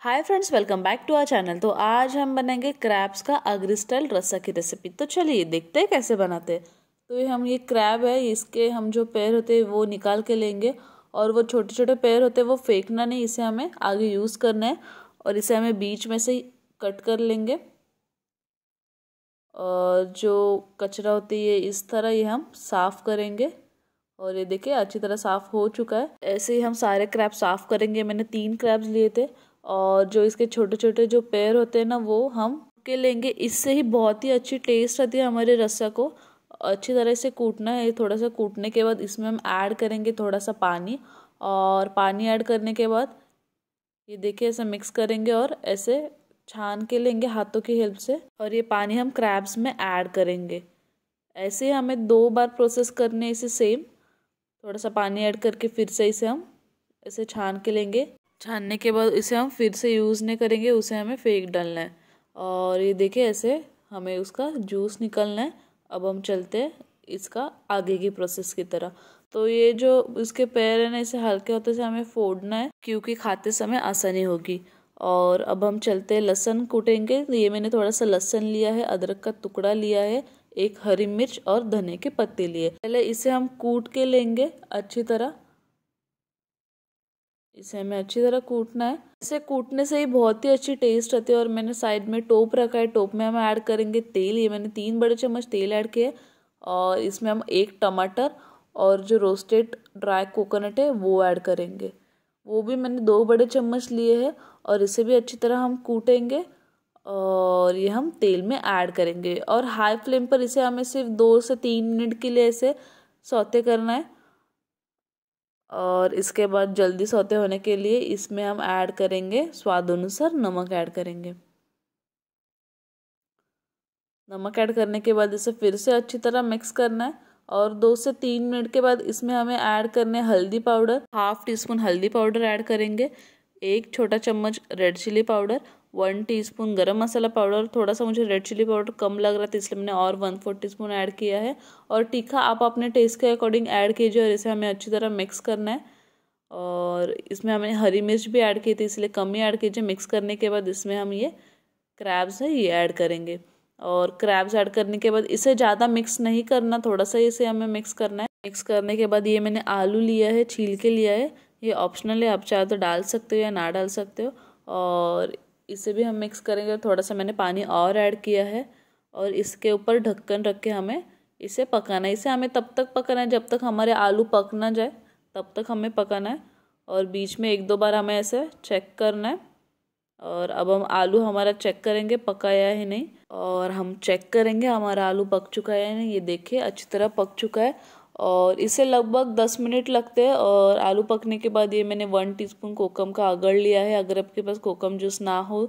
hi friends welcome back to our channel तो आज हम बनाएंगे क्रैब्स का अग्रिस्टाइल रस्सा की रेसिपी तो चलिए देखते हैं कैसे बनाते हैं तो ये हम ये क्रैब है इसके हम जो पैर होते हैं वो निकाल के लेंगे और वो छोटे छोटे पैर होते हैं वो फेंकना नहीं इसे हमें आगे यूज़ करना है और इसे हमें बीच में से कट कर लेंगे और जो कचरा होती है इस तरह ये हम साफ़ करेंगे और ये देखिए अच्छी तरह साफ़ हो चुका है ऐसे ही हम सारे क्रैब साफ़ करेंगे मैंने तीन क्रैब्स लिए थे और जो इसके छोटे छोटे जो पैर होते हैं ना वो हम के लेंगे इससे ही बहुत ही अच्छी टेस्ट आती है हमारे रस्सा को अच्छी तरह से कूटना है थोड़ा सा कूटने के बाद इसमें हम ऐड करेंगे थोड़ा सा पानी और पानी ऐड करने के बाद ये देखिए ऐसे मिक्स करेंगे और ऐसे छान के लेंगे हाथों की हेल्प से और ये पानी हम क्रैब्स में ऐड करेंगे ऐसे हमें दो बार प्रोसेस करने इसे सेम थोड़ा सा पानी ऐड करके फिर से इसे हम ऐसे छान के लेंगे छानने के बाद इसे हम फिर से यूज़ नहीं करेंगे उसे हमें फेंक डालना है और ये देखिए ऐसे हमें उसका जूस निकलना है अब हम चलते हैं इसका आगे की प्रोसेस की तरह तो ये जो इसके पैर है ना इसे हल्के होते से हमें फोड़ना है क्योंकि खाते समय आसानी होगी और अब हम चलते हैं लहसन कूटेंगे ये मैंने थोड़ा सा लहसन लिया है अदरक का टुकड़ा लिया है एक हरी मिर्च और धने के पत्ते लिए पहले इसे हम कूट के लेंगे अच्छी तरह इसे हमें अच्छी तरह कूटना है इसे कूटने से ही बहुत ही अच्छी टेस्ट आती है और मैंने साइड में टोप रखा है टोप में हम ऐड करेंगे तेल ये मैंने तीन बड़े चम्मच तेल ऐड किया और इसमें हम एक टमाटर और जो रोस्टेड ड्राई कोकोनट है वो ऐड करेंगे वो भी मैंने दो बड़े चम्मच लिए हैं और इसे भी अच्छी तरह हम कूटेंगे और ये हम तेल में ऐड करेंगे और हाई फ्लेम पर इसे हमें सिर्फ दो से तीन मिनट के लिए इसे सौते करना है और इसके बाद जल्दी सौते होने के लिए इसमें हम ऐड करेंगे स्वाद अनुसार नमक ऐड करेंगे नमक ऐड करने के बाद इसे फिर से अच्छी तरह मिक्स करना है और दो से तीन मिनट के बाद इसमें हमें ऐड करने हल्दी पाउडर हाफ टी स्पून हल्दी पाउडर ऐड करेंगे एक छोटा चम्मच red chilli powder one teaspoon गरम मसाला पाउडर थोड़ा सा मुझे रेड चिली पाउडर कम लग रहा था इसलिए मैंने और one four teaspoon add किया है और तीखा आप अपने टेस्ट के अकॉर्डिंग ऐड कीजिए और इसे हमें अच्छी तरह मिक्स करना है और इसमें हमें हरी मिर्च भी ऐड की थी इसलिए कम ही ऐड कीजिए मिक्स करने के बाद इसमें हम ये क्रैब्स है ये ऐड करेंगे और क्रैब्स ऐड करने के बाद इसे ज़्यादा मिक्स नहीं करना थोड़ा सा इसे हमें मिक्स करना है मिक्स करने के बाद ये मैंने आलू लिया है छील के लिया है ये ऑप्शनल है आप चाहे तो डाल सकते हो या ना डाल सकते हो और इसे भी हम मिक्स करेंगे थोड़ा सा मैंने पानी और ऐड किया है और इसके ऊपर ढक्कन रख के हमें इसे पकाना है इसे हमें तब तक पकाना है जब तक हमारे आलू पक ना जाए तब तक हमें पकाना है और बीच में एक दो बार हमें ऐसे चेक करना है और अब हम आलू हमारा चेक करेंगे पकाया है नहीं और हम चेक करेंगे हमारा आलू पक चुका है नहीं ये देखिए अच्छी तरह पक चुका है और इसे लगभग दस मिनट लगते हैं और आलू पकने के बाद ये मैंने वन टीस्पून कोकम का अगड़ लिया है अगर आपके पास कोकम जूस ना हो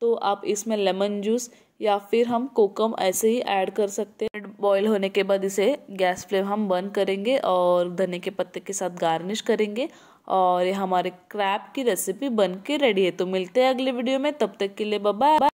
तो आप इसमें लेमन जूस या फिर हम कोकम ऐसे ही ऐड कर सकते हैं बॉईल होने के बाद इसे गैस फ्लेम हम बंद करेंगे और धने के पत्ते के साथ गार्निश करेंगे और ये हमारे क्रैप की रेसिपी बन के रेडी है तो मिलते हैं अगले वीडियो में तब तक के लिए बाय